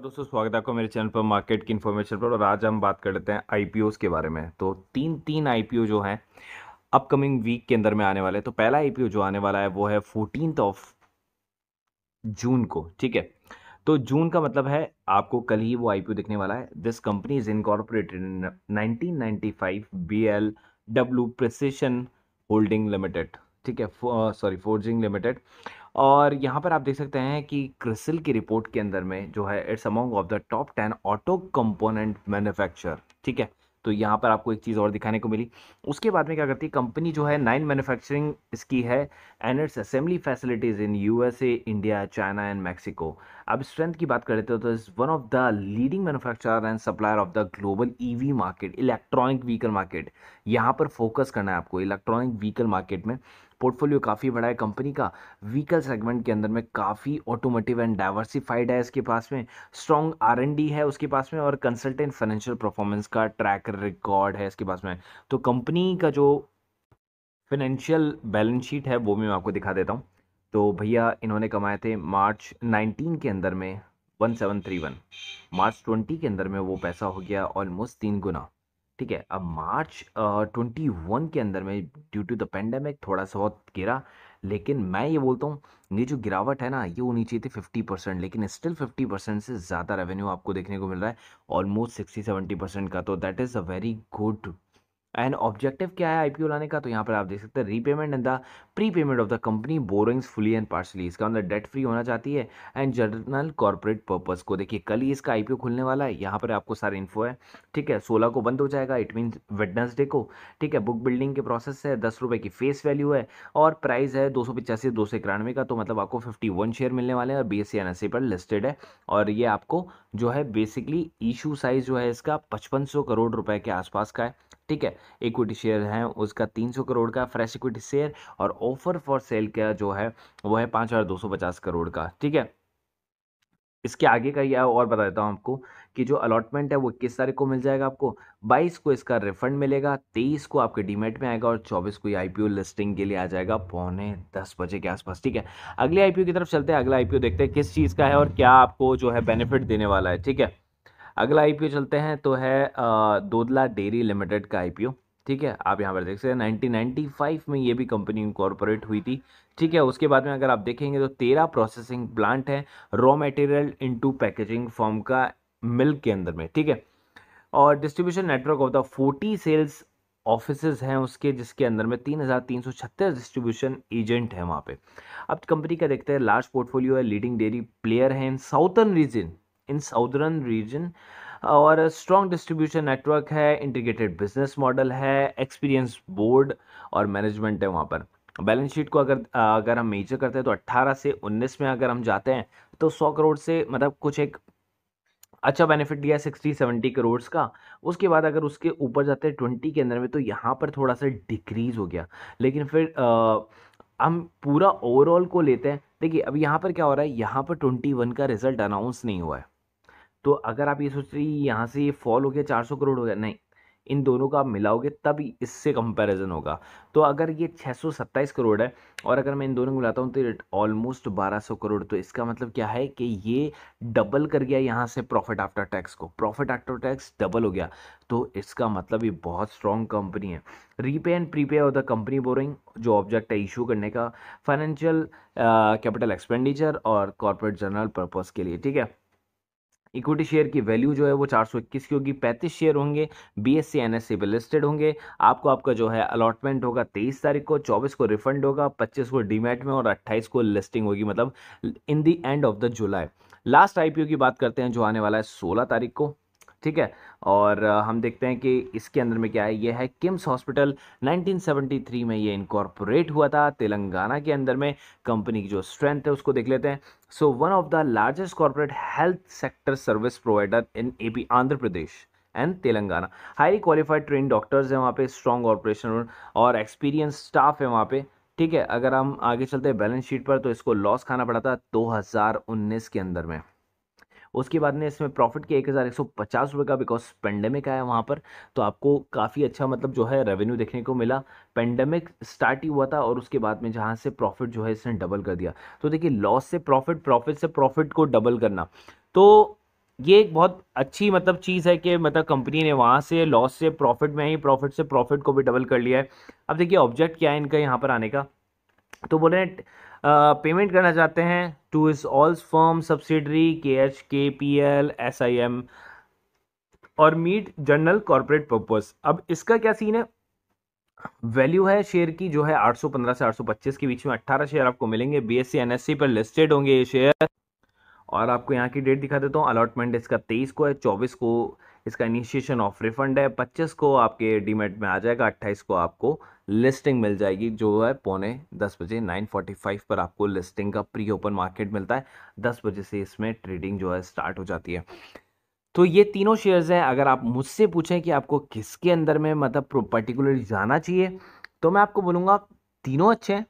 दोस्तों स्वागत है आपको मेरे चैनल पर मार्केट की इन्फॉर्मेशन पर और आज हम बात कर लेते हैं आई के बारे में तो तीन तीन आई जो हैं अपकमिंग वीक के अंदर में आने वाले तो पहला आई जो आने वाला है वो है फोर्टीन ऑफ जून को ठीक है तो जून का मतलब है आपको कल ही वो आई दिखने वाला है this company is incorporated in nineteen ninety five B L holding limited ठीक है सॉरी फोर्जिंग लिमिटेड और यहाँ पर आप देख सकते हैं कि क्रिसल की रिपोर्ट के अंदर में जो है it's among of the top ten auto component manufacture ठीक है तो यहाँ पर आपको एक चीज़ और दिखाने को मिली उसके बाद में क्या करती है कंपनी जो है नाइन मैन्युफैक्चरिंग इसकी है and its assembly facilities in USA India China and Mexico अब स्ट्रेंथ की बात करते हो तो is one of the leading manufacturer and supplier of the global EV market electronic vehicle market यहाँ पर फोकस करना है आपको इलेक्ट्रॉनिक व्हीकल मार्केट में पोर्टफोलियो काफ़ी बड़ा है कंपनी का व्हीकल सेगमेंट के अंदर में काफ़ी ऑटोमोटिव एंड डाइवर्सिफाइड है इसके पास में स्ट्रॉन्ग आर है उसके पास में और कंसल्टेंट फाइनेंशियल परफॉर्मेंस का ट्रैक रिकॉर्ड है इसके पास में तो कंपनी का जो फाइनेंशियल बैलेंस शीट है वो भी मैं आपको दिखा देता हूँ तो भैया इन्होंने कमाए थे मार्च 19 के अंदर में 1731 मार्च 20 के अंदर में वो पैसा हो गया ऑलमोस्ट तीन गुना ठीक है अब मार्च ट्वेंटी वन के अंदर में ड्यू टू द पेंडेमिक थोड़ा सा बहुत गिरा लेकिन मैं ये बोलता हूँ ये जो गिरावट है ना ये होनी चाहिए थी फिफ्टी परसेंट लेकिन स्टिल फिफ्टी परसेंट से ज़्यादा रेवेन्यू आपको देखने को मिल रहा है ऑलमोस्ट सिक्सटी सेवेंटी परसेंट का तो that is a very good and objective क्या है आईपीओ लाने का तो यहाँ पर आप देख सकते हैं repayment and the prepayment of the company borrowings fully and partly इसका अंदर डेट फ्री होना चाहती है एंड जनरल कॉर्पोरेट पर्पज को देखिए कल ही इसका आईपीओ खुलने वाला है यहाँ पर आपको सारी इन्फो है ठीक है सोलह को बंद हो जाएगा इट मीन वेडनेसडे को ठीक है बुक बिल्डिंग के प्रोसेस है दस रुपये की फेस वैल्यू है और प्राइस है दो सौ पचासी दो सौ इक्यानवे का तो मतलब आपको फिफ्टी वन शेयर मिलने वाले हैं और बी एस सी पर लिस्टेड है और ये आपको जो है बेसिकली इशू साइज जो है इसका पचपन सौ करोड़ रुपए के आसपास का है ठीक है इक्विटी शेयर है उसका तीन सौ करोड़ का फ्रेश इक्विटी शेयर और ऑफर फॉर सेल का जो है वो है पाँच हज़ार दो सौ पचास करोड़ का ठीक है इसके आगे का यह और बता देता हूँ आपको कि जो अलॉटमेंट है वो इक्कीस तारीख को मिल जाएगा आपको 22 को इसका रिफंड मिलेगा 23 को आपके डीमेट में आएगा और 24 को ये आईपीओ लिस्टिंग के लिए आ जाएगा पौने दस बजे के आसपास ठीक है अगले आईपीओ की तरफ चलते हैं अगला आईपीओ देखते हैं किस चीज़ का है और क्या आपको जो है बेनिफिट देने वाला है ठीक है अगला आईपीओ चलते हैं तो है दोदला डेयरी लिमिटेड का आईपीओ ठीक है आप यहाँ पर देख सकते हैं 1995 में ये भी कंपनी इंकॉर्पोरेट हुई थी ठीक है उसके बाद में अगर आप देखेंगे तो तेरह प्रोसेसिंग प्लांट है raw material into packaging form का मिल्क के अंदर में ठीक है और distribution network of the forty sales office हैं उसके जिसके अंदर में तीन हज़ार तीन सौ छत्तीस डिस्ट्रीब्यूशन एजेंट हैं वहाँ पे अब कंपनी का देखते हैं लार्ज पोर्टफोलियो है लीडिंग डेयरी प्लेयर हैं in southern region in southern region और स्ट्रॉन्ग डिस्ट्रीब्यूशन नेटवर्क है इंटीग्रेटेड बिजनेस मॉडल है एक्सपीरियंस बोर्ड और मैनेजमेंट है वहाँ पर बैलेंस शीट को अगर अगर हम मेजर करते हैं तो 18 से 19 में अगर हम जाते हैं तो 100 करोड़ से मतलब कुछ एक अच्छा बेनिफिट दिया सिक्सटी सेवेंटी करोड़ का उसके बाद अगर उसके ऊपर जाते हैं ट्वेंटी के अंदर में तो यहाँ पर थोड़ा सा डिक्रीज़ हो गया लेकिन फिर आ, हम पूरा ओवरऑल को लेते हैं देखिए अब यहाँ पर क्या हो रहा है यहाँ पर ट्वेंटी वन का रिजल्ट अनाउंस नहीं हुआ है तो अगर आप ये सोच रहे यहाँ से ये फॉल हो गया चार सौ करोड़ हो गया नहीं इन दोनों का आप मिलाओगे तभी इससे कंपैरिजन होगा तो अगर ये छः सौ सत्ताईस करोड़ है और अगर मैं इन दोनों को मिलाता हूँ तो ऑलमोस्ट बारह सौ करोड़ तो इसका मतलब क्या है कि ये डबल कर गया यहाँ से प्रॉफिट आफ्टर टैक्स को प्रॉफिट आफ्टर टैक्स डबल हो गया तो इसका मतलब ये बहुत स्ट्रॉन्ग कंपनी है repay and prepay of the company borrowing जो ऑब्जेक्ट है इशू करने का फाइनेंशियल कैपिटल एक्सपेंडिचर और कॉरपोरेट जनरल पर्पज़ के लिए ठीक है इक्विटी शेयर की वैल्यू जो है वो 421 की होगी 35 शेयर होंगे बी एस सी पे लिस्टेड होंगे आपको आपका जो है अलॉटमेंट होगा 23 तारीख को 24 को रिफंड होगा 25 को डीमेट में और 28 को लिस्टिंग होगी मतलब in the end of the July last IPO की बात करते हैं जो आने वाला है सोलह तारीख को ठीक है और हम देखते हैं कि इसके अंदर में क्या है ये है किम्स हॉस्पिटल 1973 में ये इनकॉर्पोरेट हुआ था तेलंगाना के अंदर में कंपनी की जो स्ट्रेंथ है उसको देख लेते हैं so one of the largest corporate health sector service provider in A P Andhra Pradesh and Telangana highly qualified train doctors हैं वहाँ पे स्ट्रॉन्ग ऑपरेशन और एक्सपीरियंस स्टाफ है वहाँ पे ठीक है अगर हम आगे चलते हैं बैलेंस शीट पर तो इसको लॉस खाना पड़ा था 2019 के अंदर में उसके बाद में इसमें प्रॉफिट के एक हज़ार एक सौ पचास रुपये का बिकॉज पेंडेमिक आया वहाँ पर तो आपको काफ़ी अच्छा मतलब जो है रेवेन्यू देखने को मिला पेंडेमिक स्टार्ट ही हुआ था और उसके बाद में जहाँ से प्रॉफिट जो है इसने डबल कर दिया तो देखिए लॉस से प्रॉफिट प्रॉफिट से प्रॉफिट को डबल करना तो ये एक बहुत अच्छी मतलब चीज़ है कि मतलब कंपनी ने वहाँ से लॉस से प्रॉफिट में ही प्रॉफिट से प्रॉफिट को भी डबल कर लिया है अब देखिए ऑब्जेक्ट क्या है इनका यहाँ पर आने का तो बोल रहे हैं पेमेंट करना चाहते हैं to के all firm subsidiary KHKPL SIM और मीट जनरल कॉरपोरेट पर्पस अब इसका क्या सीन है वैल्यू है शेयर की जो है 815 से 825 के बीच में 18 शेयर आपको मिलेंगे एस सी पर लिस्टेड होंगे ये शेयर और आपको यहाँ की डेट दिखा देता हूँ अलॉटमेंट इसका तेईस को है चौबीस को इसका इनिशिएशन ऑफ रिफंड है पच्चीस को आपके डीमेट में आ जाएगा अट्ठाईस को आपको लिस्टिंग मिल जाएगी जो है पौने दस बजे नाइन फोर्टी फाइव पर आपको लिस्टिंग का प्री ओपन मार्केट मिलता है दस बजे से इसमें ट्रेडिंग जो है स्टार्ट हो जाती है तो ये तीनों शेयर्स हैं अगर आप मुझसे पूछें कि आपको किसके अंदर में मतलब पर्टिकुलरली जाना चाहिए तो मैं आपको बोलूँगा तीनों अच्छे हैं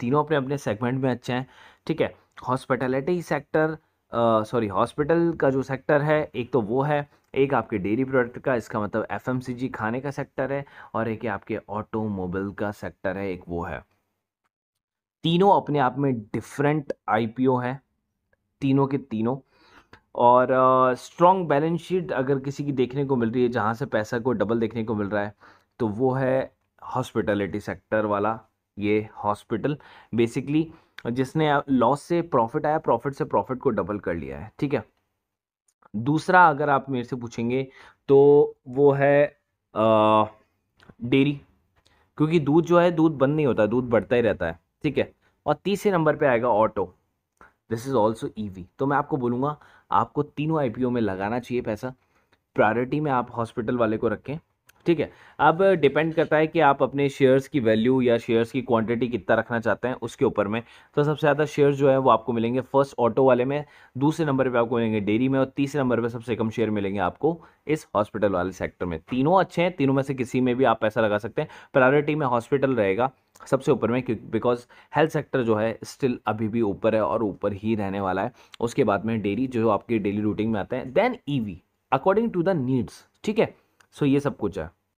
तीनों अपने अपने सेगमेंट में अच्छे हैं ठीक है हॉस्पिटैलिटी सेक्टर सॉरी हॉस्पिटल का जो सेक्टर है एक तो वो है एक आपके डेयरी प्रोडक्ट का इसका मतलब एफ खाने का सेक्टर है और एक आपके ऑटोमोबाइल का सेक्टर है एक वो है तीनों अपने आप में डिफरेंट आई है तीनों के तीनों और स्ट्रॉन्ग बैलेंस शीट अगर किसी की देखने को मिल रही है जहाँ से पैसा को डबल देखने को मिल रहा है तो वो है हॉस्पिटलिटी सेक्टर वाला ये हॉस्पिटल बेसिकली जिसने लॉस से प्रॉफिट आया प्रॉफिट से प्रॉफिट को डबल कर लिया है ठीक है दूसरा अगर आप मेरे से पूछेंगे तो वो है डेरी क्योंकि दूध जो है दूध बंद नहीं होता दूध बढ़ता ही रहता है ठीक है और तीसरे नंबर पे आएगा auto this is also EV तो मैं आपको बोलूँगा आपको तीनों आईपीओ में लगाना चाहिए पैसा प्रायोरिटी में आप हॉस्पिटल वाले को रखें ठीक है अब डिपेंड करता है कि आप अपने शेयर्स की वैल्यू या शेयर्स की क्वांटिटी कितना रखना चाहते हैं उसके ऊपर में तो सबसे ज़्यादा शेयर जो है वो आपको मिलेंगे फर्स्ट ऑटो वाले में दूसरे नंबर पे आपको मिलेंगे डेयरी में और तीसरे नंबर पे सबसे कम शेयर मिलेंगे आपको इस हॉस्पिटल वाले सेक्टर में तीनों अच्छे हैं तीनों में से किसी में भी आप पैसा लगा सकते हैं प्रायोरिटी में हॉस्पिटल रहेगा सबसे ऊपर में बिकॉज हेल्थ सेक्टर जो है स्टिल अभी भी ऊपर है और ऊपर ही रहने वाला है उसके बाद में डेयरी जो आपकी डेली रूटीन में आते हैं देन ई अकॉर्डिंग टू द नीड्स ठीक है सो ये सब कुछ है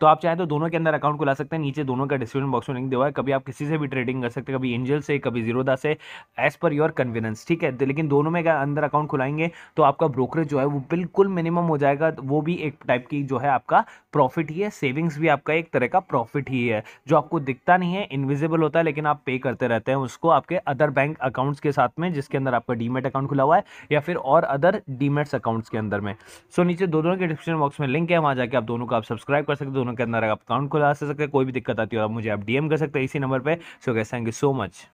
तो आप चाहे तो दोनों के अंदर अकाउंट खुला सकते हैं नीचे दोनों का डिस्क्रिप्शन बॉक्स में लिंक दिया हुआ है कभी आप किसी से भी ट्रेडिंग कर सकते हैं कभी एंजल से कभी जीरोदा से एज पर योर कन्वीनियंस ठीक है तो लेकिन दोनों में अंदर अकाउंट खुलाएंगे तो आपका ब्रोकरेज जो है वो बिल्कुल मिनिमम हो जाएगा वो भी एक टाइप की जो है आपका प्रॉफिट ही है सेविंग्स भी आपका एक तरह का प्रॉफिट ही है जो आपको दिखता नहीं है इनविजिबल होता है लेकिन आप पे करते रहते हैं उसको आपके अदर बैंक अकाउंट्स के साथ में जिसके अंदर आपका डीमेट अकाउंट खुला हुआ है या फिर और अदर डीमेट्स अकाउंट्स के अंदर में सो so, नीचे दोनों के डिस्क्रिप्शन बॉक्स में लिंक है वहाँ जाकर आप दोनों को आप सब्सक्राइब कर सकते दोनों के अंदर आप अकाउंट खुला सकते कोई भी दिक्कत आती हो आप मुझे आप डीएम कर सकते हैं इसी नंबर पर so guys thank you so much